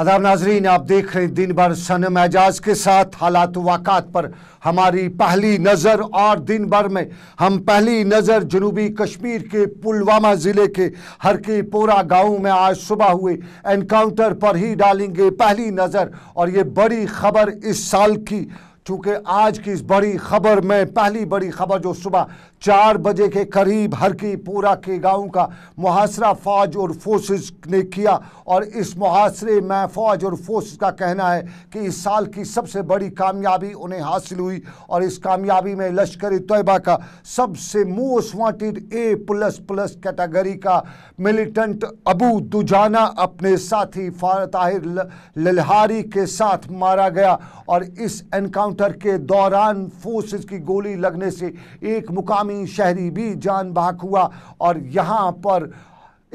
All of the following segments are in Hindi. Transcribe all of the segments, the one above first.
आदाब नाजरीन आप देख रहे हैं दिन भर सन एजाज के साथ हालात वाकत पर हमारी पहली नज़र और दिन भर में हम पहली नज़र जनूबी कश्मीर के पुलवामा ज़िले के हरके पोरा गांव में आज सुबह हुए एनकाउंटर पर ही डालेंगे पहली नज़र और ये बड़ी खबर इस साल की चूँकि आज की इस बड़ी खबर में पहली बड़ी खबर जो सुबह चार बजे के करीब पूरा के गांव का मुहासरा फौज और फोर्सेस ने किया और इस मुहासरे में फौज और फोर्स का कहना है कि इस साल की सबसे बड़ी कामयाबी उन्हें हासिल हुई और इस कामयाबी में लश्कर तयबा का सबसे most wanted A plus plus category का मिलिटेंट अबू दुजाना अपने साथी फाताहिर ललहारी के साथ मारा गया और इस एनकाउंटर के दौरान फोर्सेज की गोली लगने से एक मुकाम निज़ामी शहरी भी जान बाक हुआ और यहाँ पर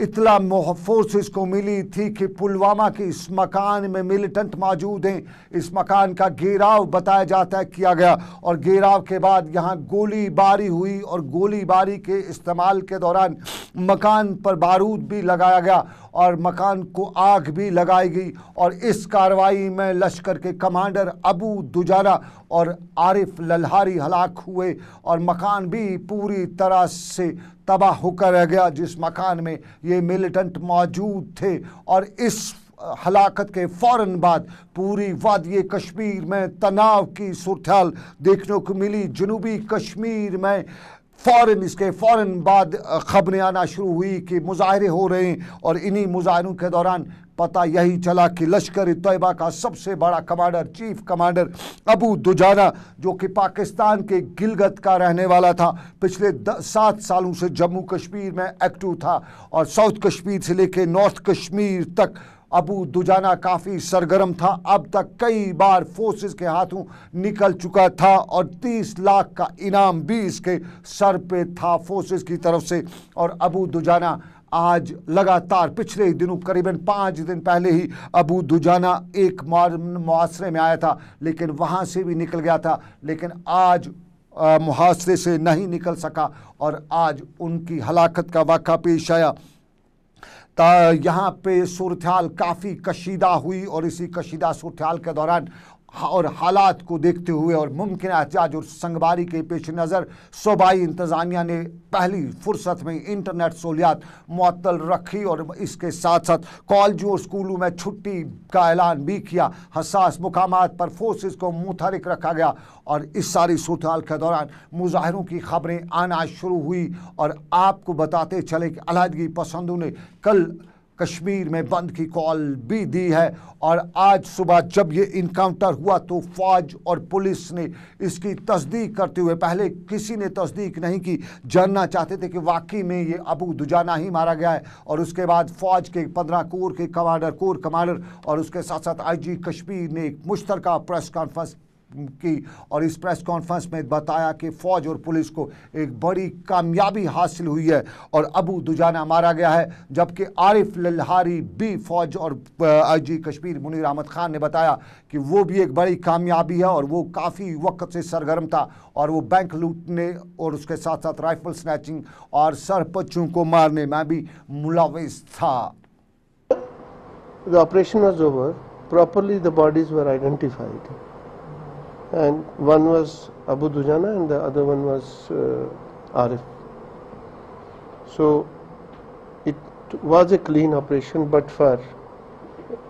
इतला फोर्सेस को मिली थी कि पुलवामा के इस मकान में मिलिटेंट मौजूद हैं इस मकान का घेराव बताया जाता है किया गया और घेराव के बाद यहाँ गोलीबारी हुई और गोलीबारी के इस्तेमाल के दौरान मकान पर बारूद भी लगाया गया और मकान को आग भी लगाई गई और इस कार्रवाई में लश्कर के कमांडर अबू दुजारा और आरिफ लल्हारी हलाक हुए और मकान भी पूरी तरह से तबाह होकर रह गया जिस मकान में ये मिलिटेंट मौजूद थे और इस हलाकत के फ़ौर बाद पूरी वादी कश्मीर में तनाव की सुरथल देखने को मिली जनूबी कश्मीर में फ़ौर इसके फ़ौर बाद खबरें आना शुरू हुई कि मुजाहरे हो रहे हैं और इन्हीं मुजाहरों के दौरान पता यही चला कि लश्कर तयबा का सबसे बड़ा commander chief commander Abu Dujana जो कि पाकिस्तान के गिलगत का रहने वाला था पिछले सात सालों से जम्मू कश्मीर में एक्टिव था और साउथ कश्मीर से लेकर नॉर्थ कश्मीर तक अबू दुजाना काफ़ी सरगर्म था अब तक कई बार फोर्सेस के हाथों निकल चुका था और 30 लाख का इनाम भी इसके सर पे था फोर्सेस की तरफ से और अबू दुजाना आज लगातार पिछले ही दिनों करीबन पाँच दिन पहले ही अबू दुजाना एक मुआरे में आया था लेकिन वहाँ से भी निकल गया था लेकिन आज मुहासरे से नहीं निकल सका और आज उनकी हलाकत का वाक़ा पेश आया यहाँ पे सूरत काफ़ी कशीदा हुई और इसी कशीदा सूरत के दौरान और हालात को देखते हुए और मुमकिन एहतियाज और संगबारी के पेश नज़र सूबाई इंतज़ामिया ने पहली फुर्सत में इंटरनेट सहूलियात मअतल रखी और इसके साथ साथ कॉलेजों और स्कूलों में छुट्टी का ऐलान भी किया हसास मुकाम पर फोर्स को मुतहरक रखा गया और इस सारी सूरत के दौरान मुजाहरों की खबरें आना शुरू हुई और आपको बताते चले कि अलहदगी पसंदों ने कल कश्मीर में बंद की कॉल भी दी है और आज सुबह जब ये इनकाउंटर हुआ तो फौज और पुलिस ने इसकी तस्दीक करते हुए पहले किसी ने तस्दीक नहीं की जानना चाहते थे कि वाकई में ये अबू दुजाना ही मारा गया है और उसके बाद फौज के पंद्रह कोर के कमांडर कोर कमांडर और उसके साथ साथ आईजी कश्मीर ने एक मुश्तरका प्रेस कॉन्फ्रेंस की और इस प्रेस कॉन्फ्रेंस में बताया कि फ़ौज और पुलिस को एक बड़ी कामयाबी हासिल हुई है और अबू दुजाना मारा गया है जबकि आरिफ लल्हारी भी फ़ौज और आईजी कश्मीर मुनीर अहमद खान ने बताया कि वो भी एक बड़ी कामयाबी है और वो काफ़ी वक्त से सरगर्म था और वो बैंक लूटने और उसके साथ साथ राइफल स्नैचिंग और सरपंचों को मारने में भी मुलविस था The operation was over. Properly, the bodies were identified. and one was Abu Dujana and the other one was uh, Arif. So it was a clean operation but for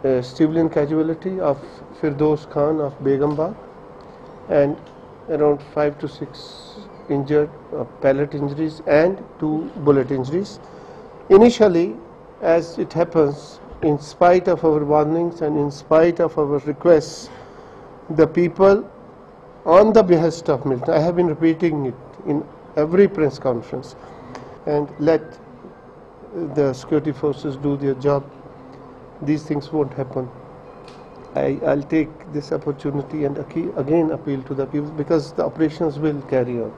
uh, civilian casualty of Firdos Khan of Begambag and around 5 to 6 injured uh, pellet injuries and 2 bullet injuries. Initially as it happens in spite of our warnings and in spite of our requests the people on the behest of Milton. I have been repeating it in every press conference. And let the security forces do their job. These things won't happen. I, will take this opportunity and again appeal to the people because the operations will carry on.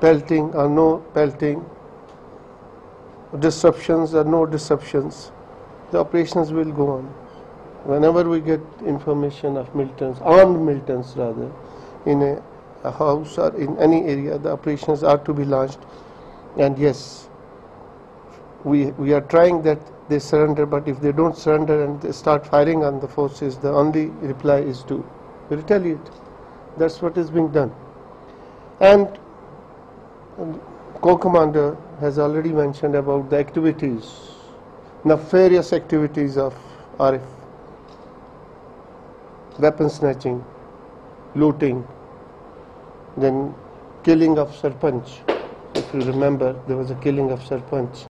Pelting or no pelting, disruptions or no disruptions, the operations will go on whenever we get information of militants, armed militants rather, in a, a, house or in any area, the operations are to be launched. And yes, we, we are trying that they surrender, but if they don't surrender and they start firing on the forces, the only reply is to retaliate. That's what is being done. And um, co-commander has already mentioned about the activities, nefarious activities of RF weapon snatching, looting, then killing of Sarpanch. If you remember, there was a killing of Sarpanch